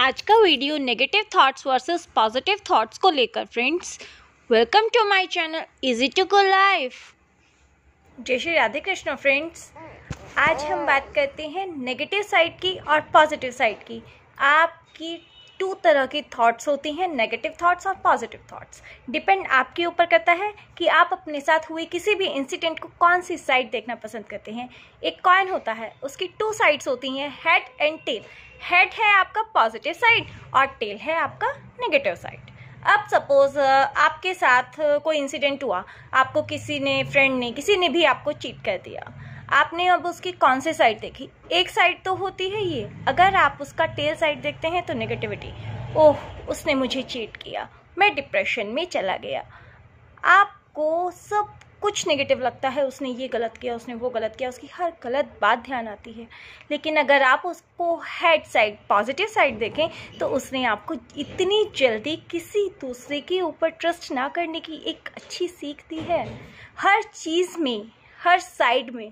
आज का video negative thoughts versus positive thoughts को लेकर friends welcome to my channel easy to go life जय श्री राधे कृष्ण फ्रेंड्स आज हम बात करते हैं नेगेटिव साइड की और पॉजिटिव साइड की आपकी टू तरह की थॉट्स होती हैं नेगेटिव थॉट्स और पॉजिटिव थॉट्स डिपेंड आपके ऊपर करता है कि आप अपने साथ हुए किसी भी इंसिडेंट को कौन सी साइड देखना पसंद करते हैं एक कॉइन होता है उसकी टू साइड्स होती हैं हेड एंड टेल हेड है आपका पॉजिटिव साइड और टेल है आपका नेगेटिव साइड अब सपोज आपके साथ कोई इंसिडेंट हुआ आपको किसी ने फ्रेंड ने किसी ने भी आपको चीट कर दिया आपने अब उसकी कौन सी साइड देखी एक साइड तो होती है ये अगर आप उसका टेल साइड देखते हैं तो नेगेटिविटी ओह उसने मुझे चीट किया मैं डिप्रेशन में चला गया आपको सब कुछ नेगेटिव लगता है उसने ये गलत किया उसने वो गलत किया उसकी हर गलत बात ध्यान आती है लेकिन अगर आप उसको हेड साइड पॉजिटिव साइड देखें तो उसने आपको इतनी जल्दी किसी दूसरे के ऊपर ट्रस्ट ना करने की एक अच्छी सीख दी है हर चीज़ में हर साइड में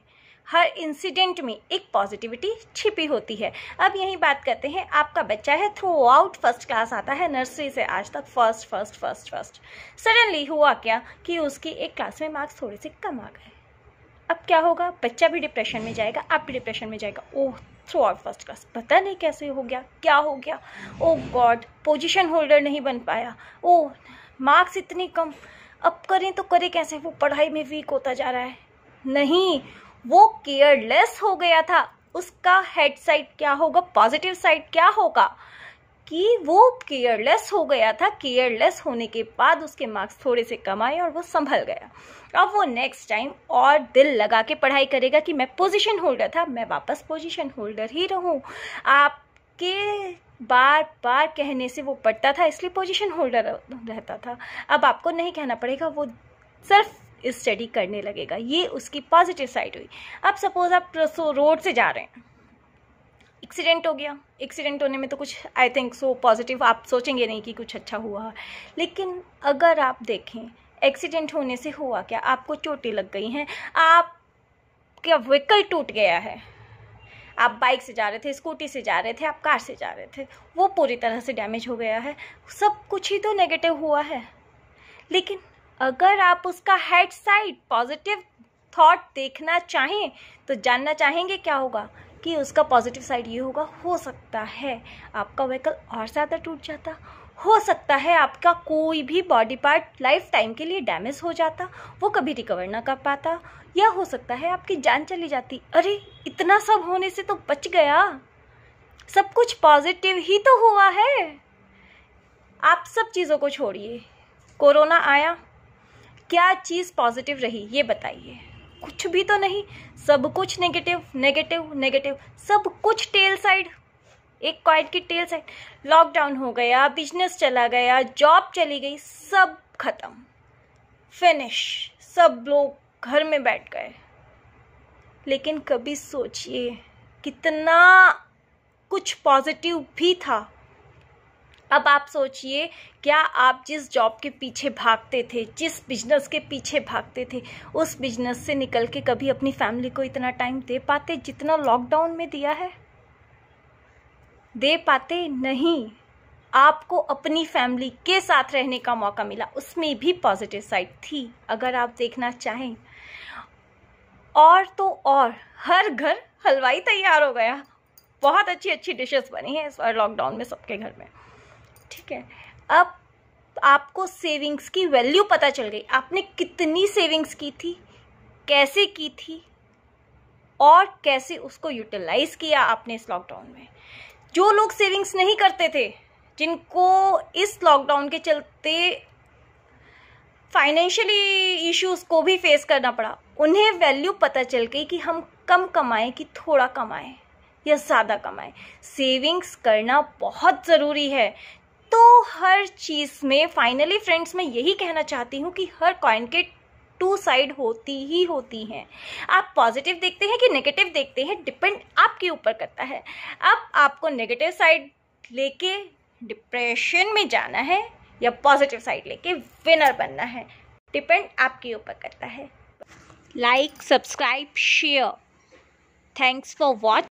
हर इंसिडेंट में एक पॉजिटिविटी छिपी होती है अब यही बात करते हैं आपका बच्चा है थ्रू आउट फर्स्ट क्लास आता है नर्सरी से आज तक first first first first suddenly हुआ क्या कि उसकी एक क्लास में मार्क्स थोड़े से कम आ गए अब क्या होगा बच्चा भी डिप्रेशन में जाएगा आप भी डिप्रेशन में जाएगा oh throughout first class पता नहीं कैसे हो गया क्या हो गया ओ गॉड पोजिशन होल्डर नहीं बन पाया ओ मार्क्स इतनी कम अब करें तो करें कैसे वो पढ़ाई में वीक होता जा रहा है नहीं वो केयरलेस हो गया था उसका हेड साइड क्या होगा पॉजिटिव साइड क्या होगा कि वो केयरलेस हो गया था केयरलेस होने के बाद उसके मार्क्स थोड़े से कम आए और वो संभल गया अब वो नेक्स्ट टाइम और दिल लगा के पढ़ाई करेगा कि मैं पोजीशन होल्डर था मैं वापस पोजीशन होल्डर ही रहूं आपके बार बार कहने से वो पढ़ता था इसलिए पोजीशन होल्डर रहता था अब आपको नहीं कहना पड़ेगा वो सिर्फ स्टडी करने लगेगा ये उसकी पॉजिटिव साइड हुई अब सपोज आप रोड से जा रहे हैं एक्सीडेंट हो गया एक्सीडेंट होने में तो कुछ आई थिंक सो पॉजिटिव आप सोचेंगे नहीं कि कुछ अच्छा हुआ लेकिन अगर आप देखें एक्सीडेंट होने से हुआ क्या आपको चोटें लग गई हैं आप क्या व्हीकल टूट गया है आप बाइक से जा रहे थे स्कूटी से जा रहे थे आप कार से जा रहे थे वो पूरी तरह से डैमेज हो गया है सब कुछ ही तो नेगेटिव हुआ है लेकिन अगर आप उसका हेड साइड पॉजिटिव थॉट देखना चाहें तो जानना चाहेंगे क्या होगा कि उसका पॉजिटिव साइड ये होगा हो सकता है आपका व्हीकल और ज़्यादा टूट जाता हो सकता है आपका कोई भी बॉडी पार्ट लाइफ टाइम के लिए डैमेज हो जाता वो कभी रिकवर ना कर पाता या हो सकता है आपकी जान चली जाती अरे इतना सब होने से तो बच गया सब कुछ पॉजिटिव ही तो हुआ है आप सब चीज़ों को छोड़िए कोरोना आया क्या चीज़ पॉजिटिव रही ये बताइए कुछ भी तो नहीं सब कुछ नेगेटिव नेगेटिव नेगेटिव सब कुछ टेल साइड एक क्वाइट की टेल साइड लॉकडाउन हो गया बिजनेस चला गया जॉब चली गई सब खत्म फिनिश सब लोग घर में बैठ गए लेकिन कभी सोचिए कितना कुछ पॉजिटिव भी था अब आप सोचिए क्या आप जिस जॉब के पीछे भागते थे जिस बिजनेस के पीछे भागते थे उस बिजनेस से निकल के कभी अपनी फैमिली को इतना टाइम दे पाते जितना लॉकडाउन में दिया है दे पाते नहीं आपको अपनी फैमिली के साथ रहने का मौका मिला उसमें भी पॉजिटिव साइड थी अगर आप देखना चाहें और तो और हर घर हलवाई तैयार हो गया बहुत अच्छी अच्छी डिशेस बनी हैं इस बार लॉकडाउन में सबके घर में ठीक है अब आपको सेविंग्स की वैल्यू पता चल गई आपने कितनी सेविंग्स की थी कैसे की थी और कैसे उसको यूटिलाइज किया आपने इस लॉकडाउन में जो लोग सेविंग्स नहीं करते थे जिनको इस लॉकडाउन के चलते फाइनेंशियली इश्यूज को भी फेस करना पड़ा उन्हें वैल्यू पता चल गई कि हम कम कमाएं कि थोड़ा कमाएं या ज़्यादा कमाएं सेविंग्स करना बहुत ज़रूरी है तो हर चीज़ में फाइनली फ्रेंड्स मैं यही कहना चाहती हूँ कि हर कॉइन के टू साइड होती ही होती हैं आप पॉजिटिव देखते हैं कि नेगेटिव देखते हैं डिपेंड आपके ऊपर करता है अब आपको नेगेटिव साइड लेके डिप्रेशन में जाना है या पॉजिटिव साइड लेके विनर बनना है डिपेंड आपके ऊपर करता है like subscribe share thanks for watch